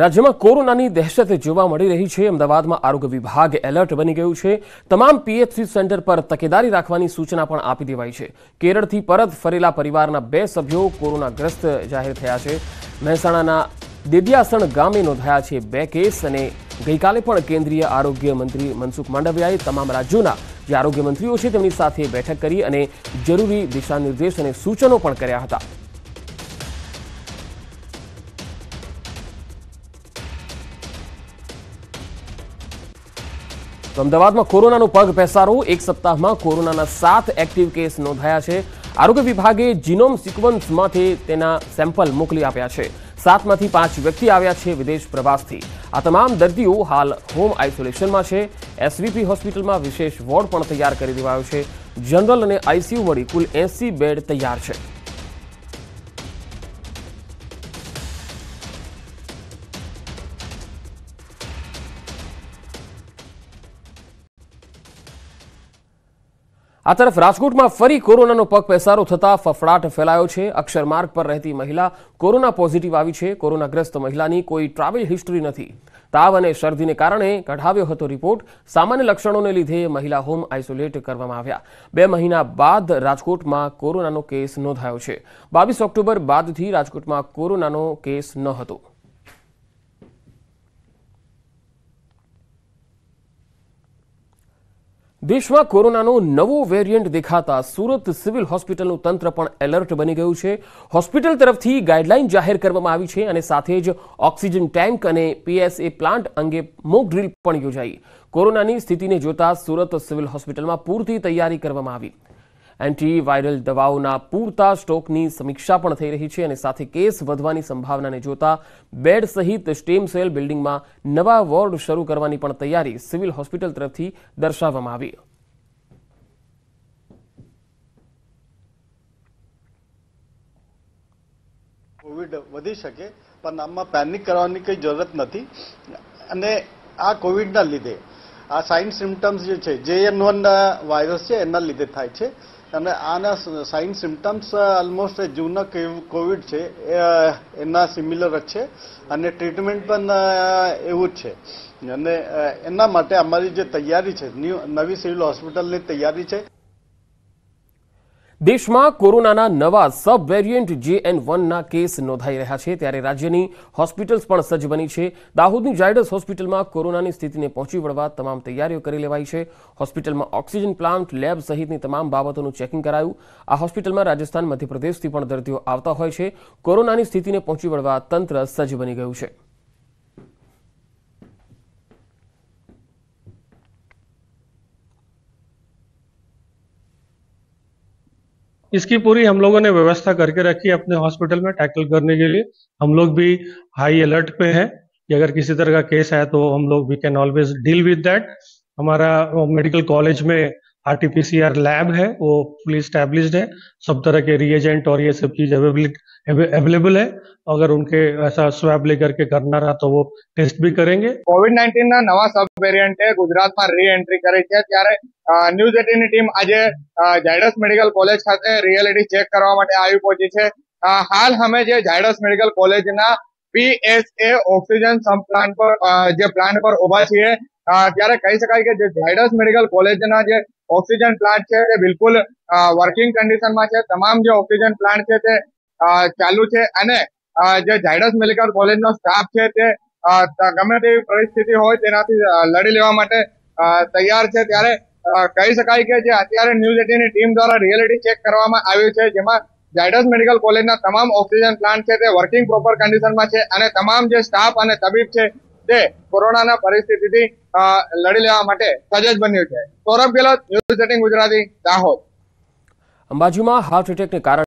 રાજ્યમાં કોરોનાની દહેશત જોવા મળી રહી છે અમદાવાદમાં આરોગ્ય વિભાગ એલર્ટ બની ગયું છે તમામ પીએચસી સેન્ટર પર તકેદારી રાખવાની સૂચના પણ આપી દેવાઈ છે કેરળથી પરત ફરેલા પરિવારના બે સભ્યો કોરોનાગ્રસ્ત જાહેર થયા છે મહેસાણાના દેડિયાસણ ગામે નોંધાયા છે બે કેસ અને ગઈકાલે પણ કેન્દ્રીય આરોગ્ય મંત્રી મનસુખ માંડવિયાએ તમામ રાજ્યોના જે આરોગ્ય મંત્રીઓ છે તેમની સાથે બેઠક કરી અને જરૂરી દિશાનિર્દેશ અને સૂચનો પણ કર્યા હતા તો અમદાવાદમાં કોરોનાનો પગ પેસારો એક સપ્તાહમાં કોરોનાના સાત એક્ટિવ કેસ નોંધાયા છે આરોગ્ય વિભાગે જીનોમ સિક્વન્સમાંથી તેના સેમ્પલ મોકલી આપ્યા છે સાતમાંથી પાંચ વ્યક્તિ આવ્યા છે વિદેશ પ્રવાસથી આ તમામ દર્દીઓ હાલ હોમ આઇસોલેશનમાં છે એસવીપી હોસ્પિટલમાં વિશેષ વોર્ડ પણ તૈયાર કરી દેવાયો છે જનરલ અને આઈસીયુ મળી કુલ એસી બેડ તૈયાર છે આ તરફ રાજકોટમાં ફરી કોરોનાનો પગ પેસારો થતાં ફફડાટ ફેલાયો છે અક્ષરમાર્ગ પર રહેતી મહિલા કોરોના પોઝિટિવ આવી છે કોરોનાગ્રસ્ત મહિલાની કોઈ ટ્રાવેલ હિસ્ટ્રી નથી તાવ અને શરદીને કારણે કઢાવ્યો હતો રિપોર્ટ સામાન્ય લક્ષણોને લીધે મહિલા હોમ આઇસોલેટ કરવામાં આવ્યા બે મહિના બાદ રાજકોટમાં કોરોનાનો કેસ નોંધાયો છે બાવીસ ઓક્ટોબર બાદથી રાજકોટમાં કોરોનાનો કેસ ન હતો દેશમાં કોરોનાનો નવો વેરિયન્ટ દેખાતા સુરત સિવિલ હોસ્પિટલનું તંત્ર પણ એલર્ટ બની ગયું છે હોસ્પિટલ તરફથી ગાઈડલાઈન જાહેર કરવામાં આવી છે અને સાથે જ ઓક્સિજન ટેન્ક અને પીએસએ પ્લાન્ટ અંગે મોક ડ્રીલ પણ યોજાઈ કોરોનાની સ્થિતિને જોતા સુરત સિવિલ હોસ્પિટલમાં પૂરતી તૈયારી કરવામાં આવી એન્ટીવાયરલ દવાઓના પૂરતા સ્ટોકની સમીક્ષા પણ થઈ રહી છે અને સાથે કેસ વધવાની સંભાવનાને જોતા બેડ સહિત સ્ટેમ સેલ બિલ્ડિંગમાં નવા વોર્ડ શરૂ કરવાની પણ તૈયારી સિવિલ હોસ્પિટલ તરફથી દર્શાવવામાં આવી કોવિડ વધી શકે પણ આમાં પેનિક કરવાની કંઈ જરૂરત નથી અને આ કોવિડના લીધે આ સાઇન સિમ્ટમ્સ જે છે જે નોન વાયરસ છે એના લીધે થાય છે અને આના સાઇન સિમ્ટમ્સ ઓલમોસ્ટ જૂના કોવિડ છે એના સિમિલર જ છે અને ટ્રીટમેન્ટ પણ એવું જ છે અને એના માટે અમારી જે તૈયારી છે નવી સિવિલ હોસ્પિટલની તૈયારી છે દેશમાં કોરોનાના નવા સબ વેરિયન્ટ જે એન વનના કેસ નોંધાઈ રહ્યા છે ત્યારે રાજ્યની હોસ્પિટલ્સ પણ સજ્જ બની છે દાહોદની ઝાયડસ હોસ્પિટલમાં કોરોનાની સ્થિતિને પહોંચી વળવા તમામ તૈયારીઓ કરી લેવાઈ છે હોસ્પિટલમાં ઓક્સિજન પ્લાન્ટ લેબ સહિતની તમામ બાબતોનું ચેકિંગ કરાયું આ હોસ્પિટલમાં રાજસ્થાન મધ્યપ્રદેશથી પણ દર્દીઓ આવતા હોય છે કોરોનાની સ્થિતિને પહોંચી વળવા તંત્ર સજ્જ બની ગયું છે इसकी पूरी हम लोगों ने व्यवस्था करके रखी है अपने हॉस्पिटल में टैकल करने के लिए हम लोग भी हाई अलर्ट पे हैं कि अगर किसी तरह का केस आया तो हम लोग we can always deal with that हमारा मेडिकल कॉलेज में आरटीपीसीआर लैब है वो फुली स्टैब्लिश्ड है सब तरह के रिएजेंट और ये सब चीज अवेलेबल है अगर उनके ऐसा स्वैब लेकर के करना रहा तो वो टेस्ट भी करेंगे कोविड नाइनटीन ना नवा सब वेरियंट है गुजरात में री एंट्री करे तरह न्यूज एटीन टीम आज जयडस मेडिकल कॉलेज खाते रियलिटी चेक करने पहुंची है हाल हमें जे जयडस मेडिकल कॉलेज ना पीएसए ऑक्सीजन सब प्लांट पर प्लांट पर उभा छे तरह कही सकते Zydus medical college oxygen plant છે એ બિલકુલ વર્કિંગ કન્ડિશનમાં છે તમામ જે ઓક્સિજન પ્લાન્ટ છે તે ચાલુ છે અને જે ઝાયડસ મેડિકલ કોલેજનો સ્ટાફ છે તે ગમે તેવી પરિસ્થિતિ હોય તેનાથી લડી લેવા માટે તૈયાર છે ત્યારે કહી શકાય કે જે અત્યારે ન્યૂઝ એટીની ટીમ દ્વારા રિયાલિટી ચેક કરવામાં આવ્યું છે જેમાં ઝાયડસ મેડિકલ કોલેજના તમામ ઓક્સિજન પ્લાન્ટ છે તે વર્કિંગ પ્રોપર કન્ડિશનમાં છે અને તમામ જે સ્ટાફ અને તબીબ છે તે કોરોનાના પરિસ્થિતિથી લડી લેવા માટે સજજ બન્યું છે સૌરભ ગેહલોત ન્યૂઝ એટીન ગુજરાતી દાહોદ અંબાજીમાં હાર્ટ એટેકને કારણે